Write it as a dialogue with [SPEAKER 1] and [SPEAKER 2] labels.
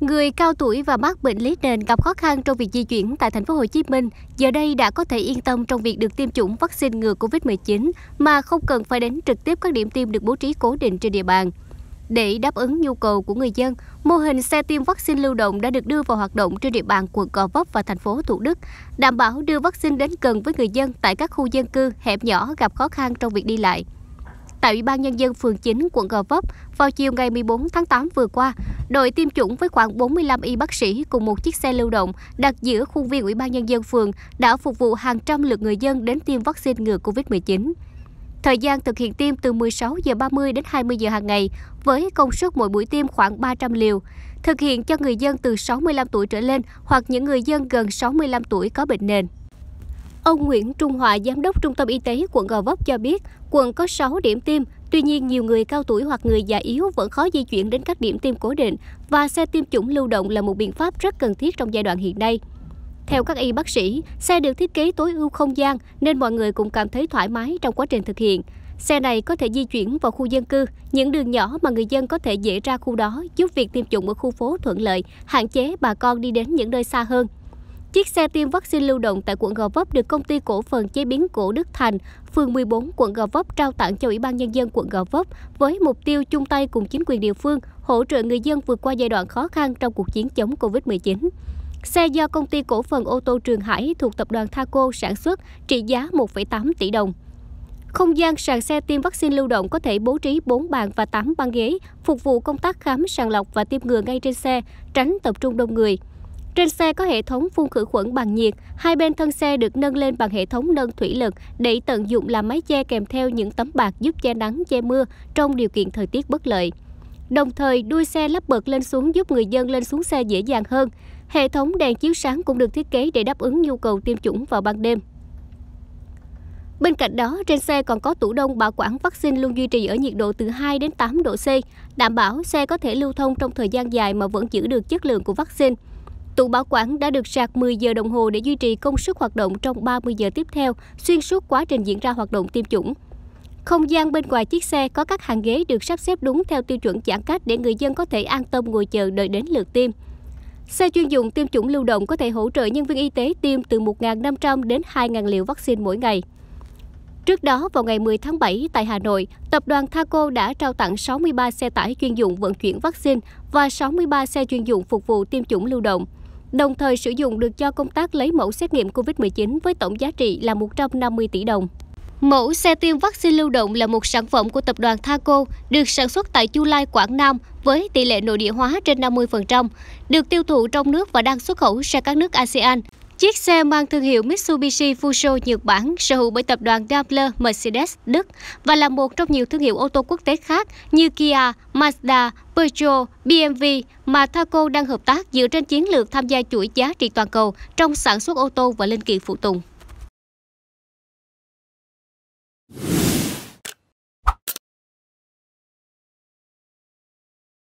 [SPEAKER 1] Người cao tuổi và mắc bệnh lý nền gặp khó khăn trong việc di chuyển tại thành phố Hồ Chí Minh giờ đây đã có thể yên tâm trong việc được tiêm chủng vaccine ngừa Covid-19 mà không cần phải đến trực tiếp các điểm tiêm được bố trí cố định trên địa bàn. Để đáp ứng nhu cầu của người dân, mô hình xe tiêm vaccine lưu động đã được đưa vào hoạt động trên địa bàn quận Gò Vấp và thành phố Thủ Đức, đảm bảo đưa vaccine đến gần với người dân tại các khu dân cư hẹp nhỏ gặp khó khăn trong việc đi lại tại Ủy ban Nhân dân phường 9, quận Gò Vấp vào chiều ngày 14 tháng 8 vừa qua, đội tiêm chủng với khoảng 45 y bác sĩ cùng một chiếc xe lưu động đặt giữa khuôn viên Ủy ban Nhân dân phường đã phục vụ hàng trăm lượt người dân đến tiêm vaccine ngừa COVID-19. Thời gian thực hiện tiêm từ 16 giờ 30 đến 20 giờ hàng ngày với công suất mỗi buổi tiêm khoảng 300 liều, thực hiện cho người dân từ 65 tuổi trở lên hoặc những người dân gần 65 tuổi có bệnh nền. Ông Nguyễn Trung Hòa, Giám đốc Trung tâm Y tế quận Gò Vấp cho biết, quận có 6 điểm tiêm, tuy nhiên nhiều người cao tuổi hoặc người già yếu vẫn khó di chuyển đến các điểm tiêm cố định và xe tiêm chủng lưu động là một biện pháp rất cần thiết trong giai đoạn hiện nay. Theo các y bác sĩ, xe được thiết kế tối ưu không gian nên mọi người cũng cảm thấy thoải mái trong quá trình thực hiện. Xe này có thể di chuyển vào khu dân cư, những đường nhỏ mà người dân có thể dễ ra khu đó giúp việc tiêm chủng ở khu phố thuận lợi, hạn chế bà con đi đến những nơi xa hơn. Chiếc xe tiêm vaccine lưu động tại quận Gò Vấp được công ty cổ phần chế biến cổ Đức Thành, phường 14, quận Gò Vấp trao tặng cho Ủy ban Nhân dân quận Gò Vấp với mục tiêu chung tay cùng chính quyền địa phương hỗ trợ người dân vượt qua giai đoạn khó khăn trong cuộc chiến chống Covid-19. Xe do công ty cổ phần ô tô Trường Hải thuộc tập đoàn Thaco sản xuất trị giá 1,8 tỷ đồng. Không gian sàn xe tiêm vaccine lưu động có thể bố trí 4 bàn và 8 băng ghế, phục vụ công tác khám sàng lọc và tiêm ngừa ngay trên xe, tránh tập trung đông người. Trên xe có hệ thống phun khử khuẩn bằng nhiệt, hai bên thân xe được nâng lên bằng hệ thống nâng thủy lực để tận dụng làm mái che kèm theo những tấm bạc giúp che nắng, che mưa trong điều kiện thời tiết bất lợi. Đồng thời, đuôi xe lắp bật lên xuống giúp người dân lên xuống xe dễ dàng hơn. Hệ thống đèn chiếu sáng cũng được thiết kế để đáp ứng nhu cầu tiêm chủng vào ban đêm. Bên cạnh đó, trên xe còn có tủ đông bảo quản vaccine luôn duy trì ở nhiệt độ từ 2 đến 8 độ C, đảm bảo xe có thể lưu thông trong thời gian dài mà vẫn giữ được chất lượng của vaccine. Tủ bảo quản đã được sạc 10 giờ đồng hồ để duy trì công suất hoạt động trong 30 giờ tiếp theo, xuyên suốt quá trình diễn ra hoạt động tiêm chủng. Không gian bên ngoài chiếc xe có các hàng ghế được sắp xếp đúng theo tiêu chuẩn giãn cách để người dân có thể an tâm ngồi chờ đợi đến lượt tiêm. Xe chuyên dụng tiêm chủng lưu động có thể hỗ trợ nhân viên y tế tiêm từ 1.500 đến 2.000 liều vaccine mỗi ngày. Trước đó, vào ngày 10 tháng 7 tại Hà Nội, tập đoàn Thaco đã trao tặng 63 xe tải chuyên dụng vận chuyển vaccine và 63 xe chuyên dụng phục vụ tiêm chủng lưu động đồng thời sử dụng được cho công tác lấy mẫu xét nghiệm COVID-19 với tổng giá trị là 150 tỷ đồng. Mẫu xe tiêm vaccine lưu động là một sản phẩm của tập đoàn Thaco, được sản xuất tại Chu Lai, Quảng Nam với tỷ lệ nội địa hóa trên 50%, được tiêu thụ trong nước và đang xuất khẩu sang các nước ASEAN. Chiếc xe mang thương hiệu Mitsubishi Fuso Nhật Bản sở hữu bởi tập đoàn Daimler Mercedes Đức và là một trong nhiều thương hiệu ô tô quốc tế khác như Kia, Mazda, Peugeot, BMW mà Thaco đang hợp tác dựa trên chiến lược tham gia chuỗi giá trị toàn cầu trong sản xuất ô tô và linh kiện phụ tùng.